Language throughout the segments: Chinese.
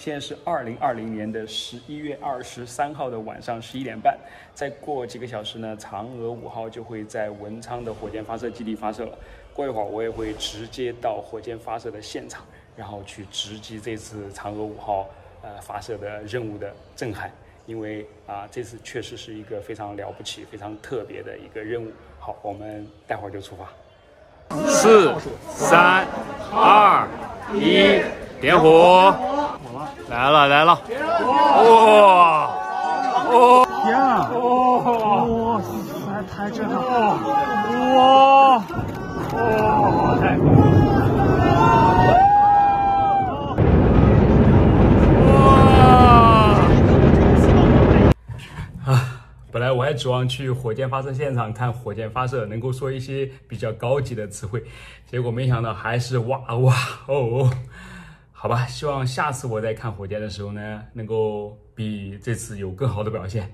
现在是二零二零年的十一月二十三号的晚上十一点半，再过几个小时呢，嫦娥五号就会在文昌的火箭发射基地发射了。过一会儿我也会直接到火箭发射的现场，然后去直击这次嫦娥五号呃发射的任务的震撼，因为啊这次确实是一个非常了不起、非常特别的一个任务。好，我们待会儿就出发，四、三、二、一，点火。来了来了！哇哇！天啊！哇塞，太震撼了！哇哇！太酷哇！啊，本来我还指望去火箭发射现场看火箭发射，能够说一些比较高级的词汇，结果没想到还是哇哇哦哦。好吧，希望下次我再看火箭的时候呢，能够比这次有更好的表现。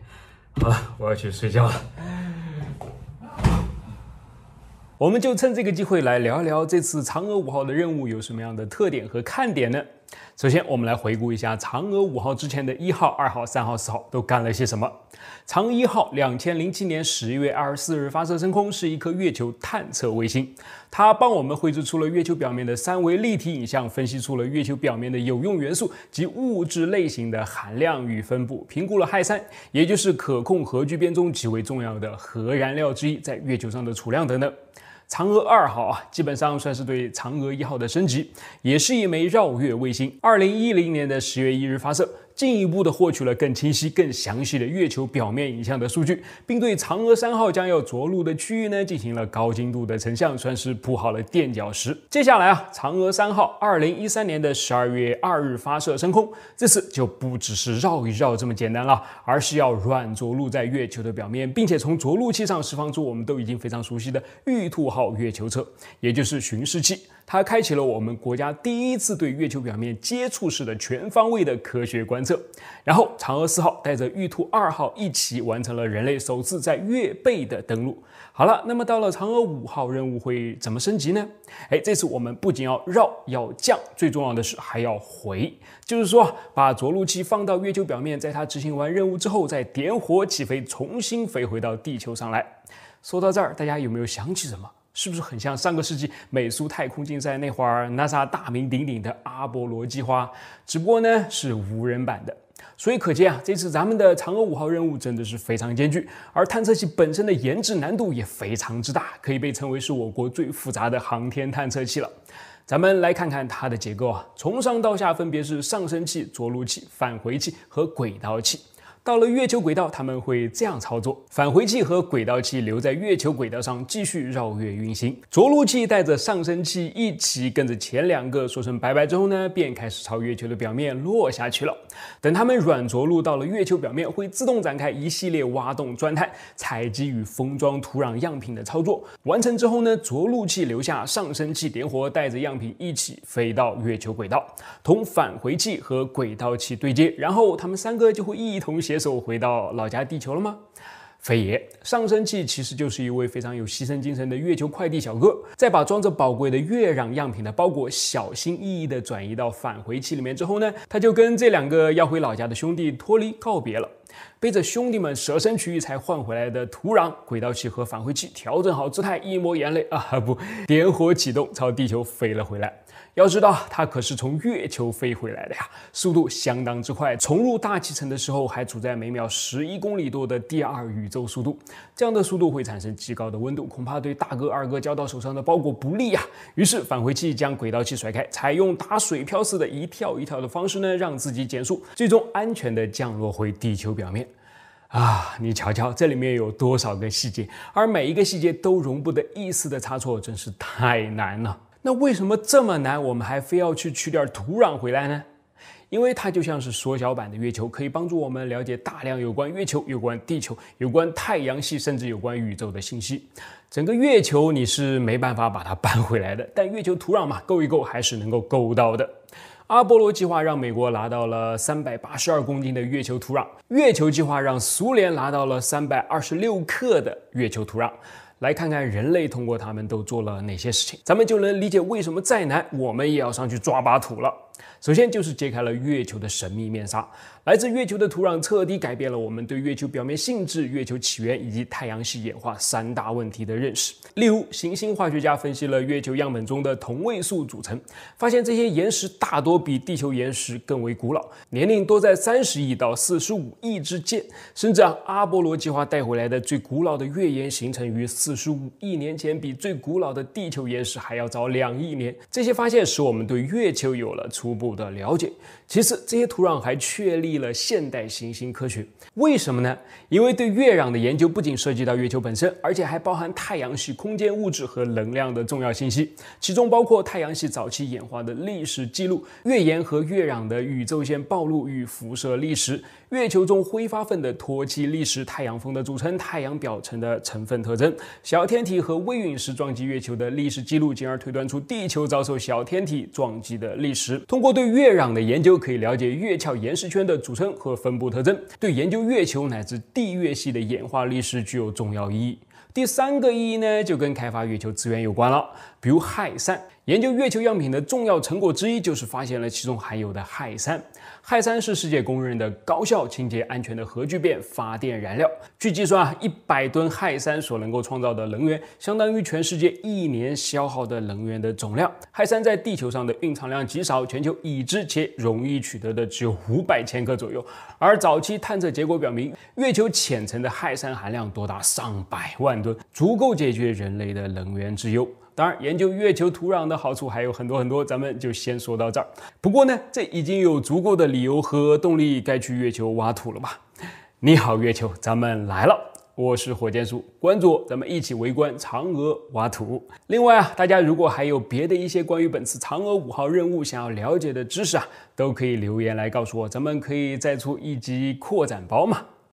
好了，我要去睡觉了。我们就趁这个机会来聊一聊这次嫦娥五号的任务有什么样的特点和看点呢？首先，我们来回顾一下嫦娥五号之前的一号、二号、三号、四号都干了些什么。嫦娥一号，两千零七年十月二十四日发射升空，是一颗月球探测卫星，它帮我们绘制出了月球表面的三维立体影像，分析出了月球表面的有用元素及物质类型的含量与分布，评估了氦三，也就是可控核聚变中极为重要的核燃料之一在月球上的储量等等。嫦娥二号啊，基本上算是对嫦娥一号的升级，也是一枚绕月卫星。二零一零年的十月一日发射。进一步的获取了更清晰、更详细的月球表面影像的数据，并对嫦娥三号将要着陆的区域呢进行了高精度的成像，算是铺好了垫脚石。接下来啊，嫦娥三号二零一三年的十二月二日发射升空，这次就不只是绕一绕这么简单了，而是要软着陆在月球的表面，并且从着陆器上释放出我们都已经非常熟悉的玉兔号月球车，也就是巡视器。它开启了我们国家第一次对月球表面接触式的全方位的科学观测，然后嫦娥四号带着玉兔二号一起完成了人类首次在月背的登陆。好了，那么到了嫦娥五号任务会怎么升级呢？哎，这次我们不仅要绕，要降，最重要的是还要回，就是说把着陆器放到月球表面，在它执行完任务之后再点火起飞，重新飞回到地球上来。说到这儿，大家有没有想起什么？是不是很像上个世纪美苏太空竞赛那会儿 NASA 大名鼎鼎的阿波罗计划？只不过呢是无人版的。所以可见啊，这次咱们的嫦娥五号任务真的是非常艰巨，而探测器本身的研制难度也非常之大，可以被称为是我国最复杂的航天探测器了。咱们来看看它的结构啊，从上到下分别是上升器、着陆器、返回器和轨道器。到了月球轨道，他们会这样操作：返回器和轨道器留在月球轨道上继续绕月运行，着陆器带着上升器一起跟着前两个说声拜拜之后呢，便开始朝月球的表面落下去了。等他们软着陆到了月球表面，会自动展开一系列挖洞钻探、采集与封装土壤样品的操作。完成之后呢，着陆器留下上升器点火，带着样品一起飞到月球轨道，同返回器和轨道器对接，然后他们三个就会一同携。接受回到老家地球了吗？非也，上升器其实就是一位非常有牺牲精神的月球快递小哥，在把装着宝贵的月壤样品的包裹小心翼翼地转移到返回器里面之后呢，他就跟这两个要回老家的兄弟脱离告别了。背着兄弟们舍身取义才换回来的土壤，轨道器和返回器调整好姿态，一抹眼泪啊，不，点火启动，朝地球飞了回来。要知道，它可是从月球飞回来的呀，速度相当之快。重入大气层的时候还处在每秒十一公里多的第二宇宙速度，这样的速度会产生极高的温度，恐怕对大哥二哥交到手上的包裹不利呀。于是返回器将轨道器甩开，采用打水漂似的一跳一跳的方式呢，让自己减速，最终安全的降落回地球表。表面啊，你瞧瞧，这里面有多少个细节，而每一个细节都容不得一丝的差错，真是太难了。那为什么这么难，我们还非要去取点土壤回来呢？因为它就像是缩小版的月球，可以帮助我们了解大量有关月球、有关地球、有关太阳系，甚至有关宇宙的信息。整个月球你是没办法把它搬回来的，但月球土壤嘛，够一够还是能够够到的。阿波罗计划让美国拿到了三百八十二公斤的月球土壤，月球计划让苏联拿到了三百二十六克的月球土壤。来看看人类通过他们都做了哪些事情，咱们就能理解为什么再难，我们也要上去抓把土了。首先就是揭开了月球的神秘面纱，来自月球的土壤彻底改变了我们对月球表面性质、月球起源以及太阳系演化三大问题的认识。例如，行星化学家分析了月球样本中的同位素组成，发现这些岩石大多比地球岩石更为古老，年龄多在三十亿到四十五亿之间，甚至啊阿波罗计划带回来的最古老的月岩形成于四十五亿年前，比最古老的地球岩石还要早两亿年。这些发现使我们对月球有了初。初步的了解。其次，这些土壤还确立了现代行星科学。为什么呢？因为对月壤的研究不仅涉及到月球本身，而且还包含太阳系空间物质和能量的重要信息，其中包括太阳系早期演化的历史记录、月岩和月壤的宇宙线暴露与辐射历史、月球中挥发分的脱气历史、太阳风的组成、太阳表层的成分特征、小天体和微陨石撞击月球的历史记录，进而推断出地球遭受小天体撞击的历史。通过对月壤的研究，可以了解月壳岩石圈的组成和分布特征，对研究月球乃至地月系的演化历史具有重要意义。第三个意义呢，就跟开发月球资源有关了，比如氦三。研究月球样品的重要成果之一，就是发现了其中含有的氦三。氦三是世界公认的高效、清洁、安全的核聚变发电燃料。据计算啊，一百吨氦三所能够创造的能源，相当于全世界一年消耗的能源的总量。氦三在地球上的蕴藏量极少，全球已知且容易取得的只有五百千克左右。而早期探测结果表明，月球浅层的氦三含量多达上百万吨，足够解决人类的能源之忧。当然，研究月球土壤的好处还有很多很多，咱们就先说到这儿。不过呢，这已经有足够的理由和动力该去月球挖土了吧？你好，月球，咱们来了，我是火箭叔，关注我，咱们一起围观嫦娥挖土。另外啊，大家如果还有别的一些关于本次嫦娥五号任务想要了解的知识啊，都可以留言来告诉我，咱们可以再出一集扩展包嘛。